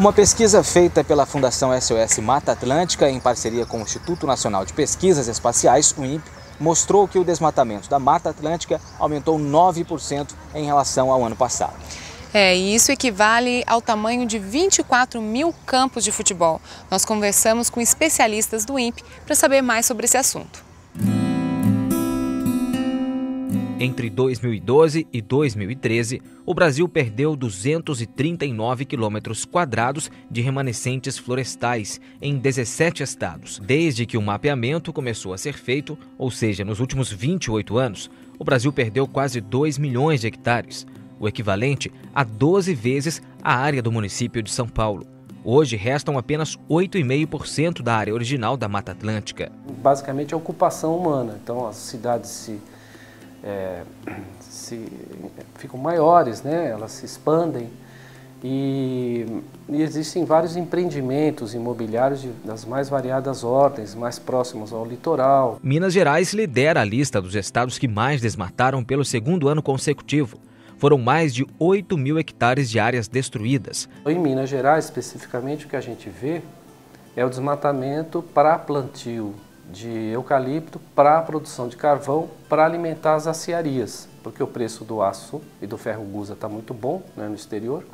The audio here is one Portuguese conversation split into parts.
Uma pesquisa feita pela Fundação SOS Mata Atlântica, em parceria com o Instituto Nacional de Pesquisas Espaciais, o INPE, mostrou que o desmatamento da Mata Atlântica aumentou 9% em relação ao ano passado. É, e isso equivale ao tamanho de 24 mil campos de futebol. Nós conversamos com especialistas do INPE para saber mais sobre esse assunto. Entre 2012 e 2013, o Brasil perdeu 239 quilômetros quadrados de remanescentes florestais em 17 estados. Desde que o mapeamento começou a ser feito, ou seja, nos últimos 28 anos, o Brasil perdeu quase 2 milhões de hectares, o equivalente a 12 vezes a área do município de São Paulo. Hoje restam apenas 8,5% da área original da Mata Atlântica. Basicamente, é ocupação humana. Então, as cidades se é, se, ficam maiores, né? elas se expandem. E, e existem vários empreendimentos imobiliários de, das mais variadas ordens, mais próximos ao litoral. Minas Gerais lidera a lista dos estados que mais desmataram pelo segundo ano consecutivo. Foram mais de 8 mil hectares de áreas destruídas. Em Minas Gerais, especificamente, o que a gente vê é o desmatamento para plantio, de eucalipto para a produção de carvão para alimentar as aciarias, porque o preço do aço e do ferro gusa está muito bom né, no exterior,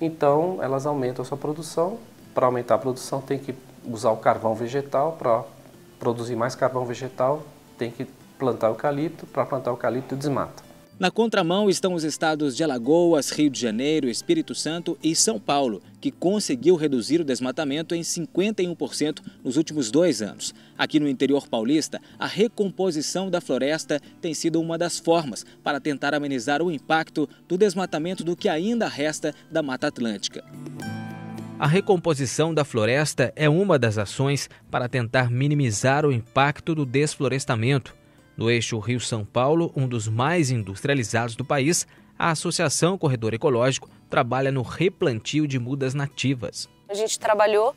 então elas aumentam a sua produção. Para aumentar a produção tem que usar o carvão vegetal, para produzir mais carvão vegetal tem que plantar eucalipto, para plantar eucalipto desmata. Na contramão estão os estados de Alagoas, Rio de Janeiro, Espírito Santo e São Paulo, que conseguiu reduzir o desmatamento em 51% nos últimos dois anos. Aqui no interior paulista, a recomposição da floresta tem sido uma das formas para tentar amenizar o impacto do desmatamento do que ainda resta da Mata Atlântica. A recomposição da floresta é uma das ações para tentar minimizar o impacto do desflorestamento. No eixo Rio-São Paulo, um dos mais industrializados do país, a Associação Corredor Ecológico trabalha no replantio de mudas nativas. A gente trabalhou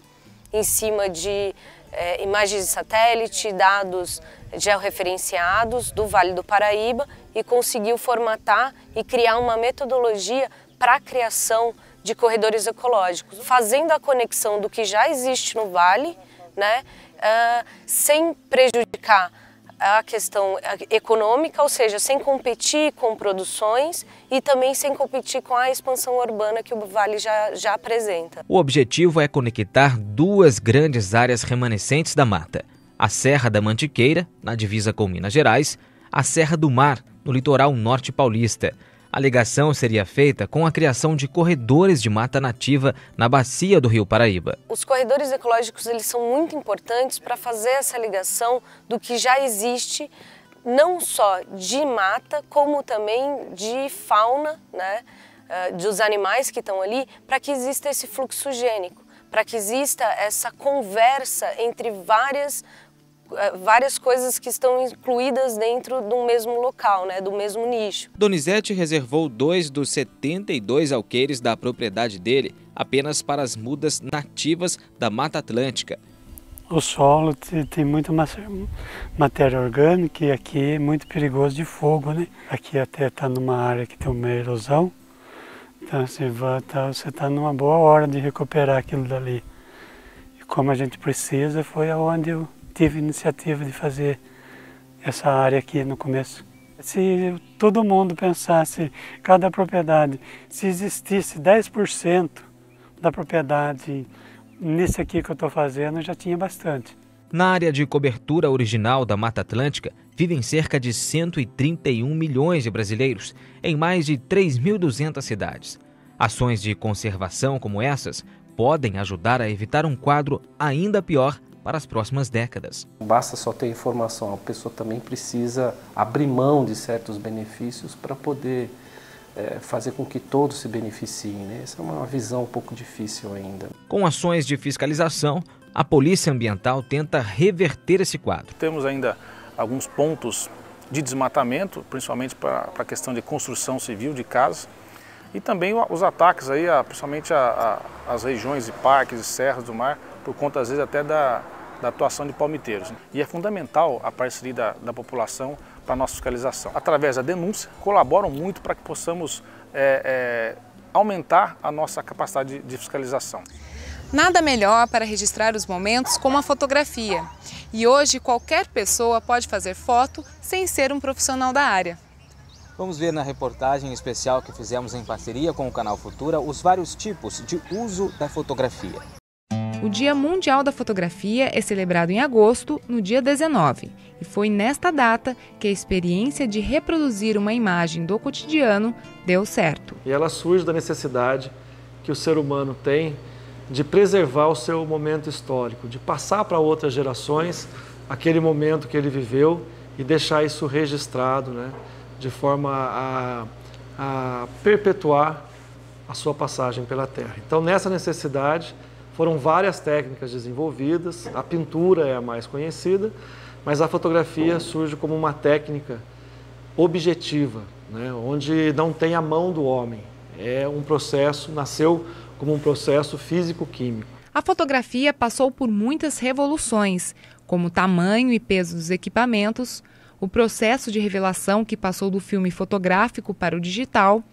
em cima de é, imagens de satélite, dados georreferenciados do Vale do Paraíba e conseguiu formatar e criar uma metodologia para a criação de corredores ecológicos, fazendo a conexão do que já existe no vale, né, uh, sem prejudicar a questão econômica, ou seja, sem competir com produções e também sem competir com a expansão urbana que o Vale já, já apresenta. O objetivo é conectar duas grandes áreas remanescentes da mata: a Serra da Mantiqueira, na divisa com Minas Gerais, a Serra do Mar, no litoral norte paulista. A ligação seria feita com a criação de corredores de mata nativa na bacia do Rio Paraíba. Os corredores ecológicos eles são muito importantes para fazer essa ligação do que já existe, não só de mata, como também de fauna, né, eh, dos animais que estão ali, para que exista esse fluxo gênico, para que exista essa conversa entre várias é, várias coisas que estão incluídas dentro do mesmo local, né, do mesmo nicho. Donizete reservou dois dos 72 alqueires da propriedade dele apenas para as mudas nativas da Mata Atlântica. O solo tem muita matéria orgânica e aqui é muito perigoso de fogo, né? Aqui até está numa área que tem uma erosão, então assim, tá, você está numa boa hora de recuperar aquilo dali. E como a gente precisa, foi aonde eu tive a iniciativa de fazer essa área aqui no começo. Se todo mundo pensasse, cada propriedade, se existisse 10% da propriedade nesse aqui que eu estou fazendo, já tinha bastante. Na área de cobertura original da Mata Atlântica, vivem cerca de 131 milhões de brasileiros, em mais de 3.200 cidades. Ações de conservação como essas podem ajudar a evitar um quadro ainda pior para as próximas décadas. basta só ter informação, a pessoa também precisa abrir mão de certos benefícios para poder é, fazer com que todos se beneficiem. Né? Essa é uma visão um pouco difícil ainda. Com ações de fiscalização, a Polícia Ambiental tenta reverter esse quadro. Temos ainda alguns pontos de desmatamento, principalmente para a questão de construção civil de casas, e também os ataques aí, principalmente às regiões e parques e serras do mar, por conta às vezes até da, da atuação de palmiteiros. Né? E é fundamental a parceria da, da população para a nossa fiscalização. Através da denúncia, colaboram muito para que possamos é, é, aumentar a nossa capacidade de, de fiscalização. Nada melhor para registrar os momentos como a fotografia. E hoje qualquer pessoa pode fazer foto sem ser um profissional da área. Vamos ver na reportagem especial que fizemos em parceria com o Canal Futura os vários tipos de uso da fotografia. O Dia Mundial da Fotografia é celebrado em agosto, no dia 19, e foi nesta data que a experiência de reproduzir uma imagem do cotidiano deu certo. E ela surge da necessidade que o ser humano tem de preservar o seu momento histórico, de passar para outras gerações aquele momento que ele viveu e deixar isso registrado, né, de forma a, a perpetuar a sua passagem pela Terra. Então, nessa necessidade, foram várias técnicas desenvolvidas, a pintura é a mais conhecida, mas a fotografia surge como uma técnica objetiva, né? onde não tem a mão do homem. É um processo, nasceu como um processo físico-químico. A fotografia passou por muitas revoluções, como o tamanho e peso dos equipamentos, o processo de revelação que passou do filme fotográfico para o digital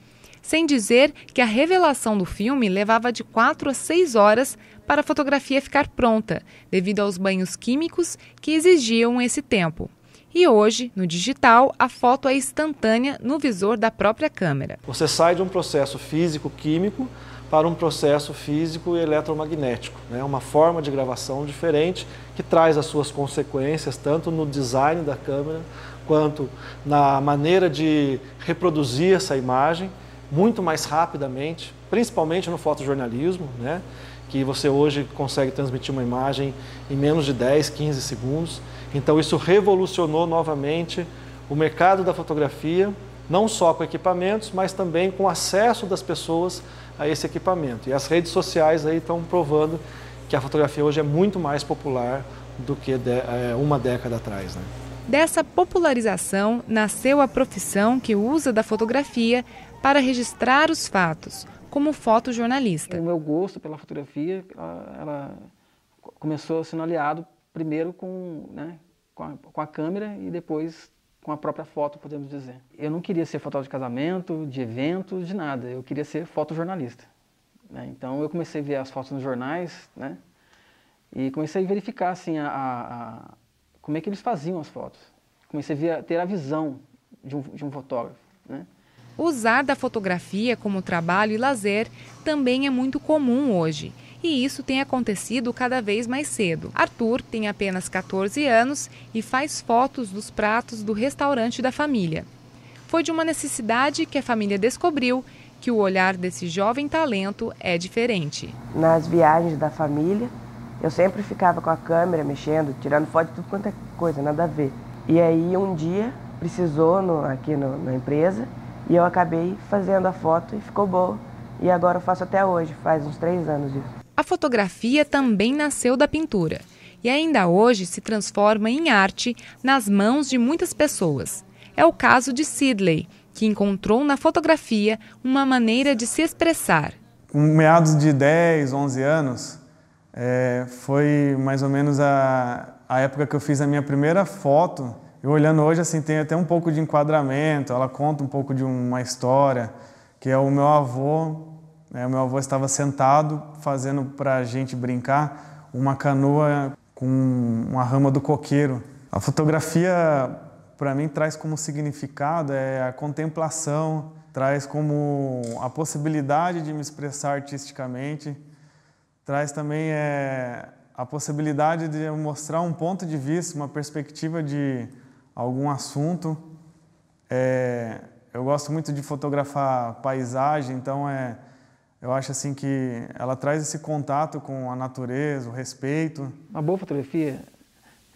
sem dizer que a revelação do filme levava de 4 a 6 horas para a fotografia ficar pronta, devido aos banhos químicos que exigiam esse tempo. E hoje, no digital, a foto é instantânea no visor da própria câmera. Você sai de um processo físico-químico para um processo físico e eletromagnético. É né? uma forma de gravação diferente que traz as suas consequências tanto no design da câmera quanto na maneira de reproduzir essa imagem muito mais rapidamente, principalmente no fotojornalismo, né? que você hoje consegue transmitir uma imagem em menos de 10, 15 segundos. Então isso revolucionou novamente o mercado da fotografia, não só com equipamentos, mas também com o acesso das pessoas a esse equipamento. E as redes sociais aí estão provando que a fotografia hoje é muito mais popular do que eh, uma década atrás. Né? Dessa popularização nasceu a profissão que usa da fotografia para registrar os fatos, como fotojornalista. O meu gosto pela fotografia ela, ela começou sendo aliado primeiro com, né, com, a, com a câmera e depois com a própria foto, podemos dizer. Eu não queria ser fotógrafo de casamento, de evento, de nada. Eu queria ser fotojornalista. Né? Então eu comecei a ver as fotos nos jornais, né? E comecei a verificar assim a, a como é que eles faziam as fotos. Comecei a ter a visão de um, de um fotógrafo. Né? Usar da fotografia como trabalho e lazer também é muito comum hoje. E isso tem acontecido cada vez mais cedo. Arthur tem apenas 14 anos e faz fotos dos pratos do restaurante da família. Foi de uma necessidade que a família descobriu que o olhar desse jovem talento é diferente. Nas viagens da família, eu sempre ficava com a câmera mexendo, tirando foto de tudo quanto é coisa, nada a ver. E aí um dia precisou no, aqui no, na empresa e eu acabei fazendo a foto e ficou boa. E agora eu faço até hoje, faz uns três anos isso. A fotografia também nasceu da pintura e ainda hoje se transforma em arte nas mãos de muitas pessoas. É o caso de Sidley, que encontrou na fotografia uma maneira de se expressar. Com meados de 10, 11 anos, é, foi mais ou menos a, a época que eu fiz a minha primeira foto. Eu olhando hoje, assim, tem até um pouco de enquadramento, ela conta um pouco de uma história, que é o meu avô, né, o meu avô estava sentado fazendo para a gente brincar uma canoa com uma rama do coqueiro. A fotografia, para mim, traz como significado é a contemplação, traz como a possibilidade de me expressar artisticamente. Traz também é, a possibilidade de mostrar um ponto de vista, uma perspectiva de algum assunto. É, eu gosto muito de fotografar paisagem, então é, eu acho assim que ela traz esse contato com a natureza, o respeito. Uma boa fotografia,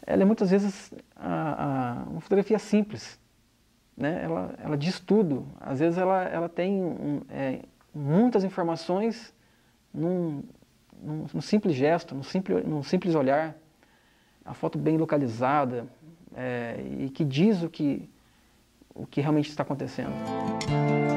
ela é muitas vezes a, a, uma fotografia simples, né? Ela, ela diz tudo. Às vezes ela, ela tem é, muitas informações num, num, num simples gesto, num simples, num simples olhar, a foto bem localizada é, e que diz o que, o que realmente está acontecendo.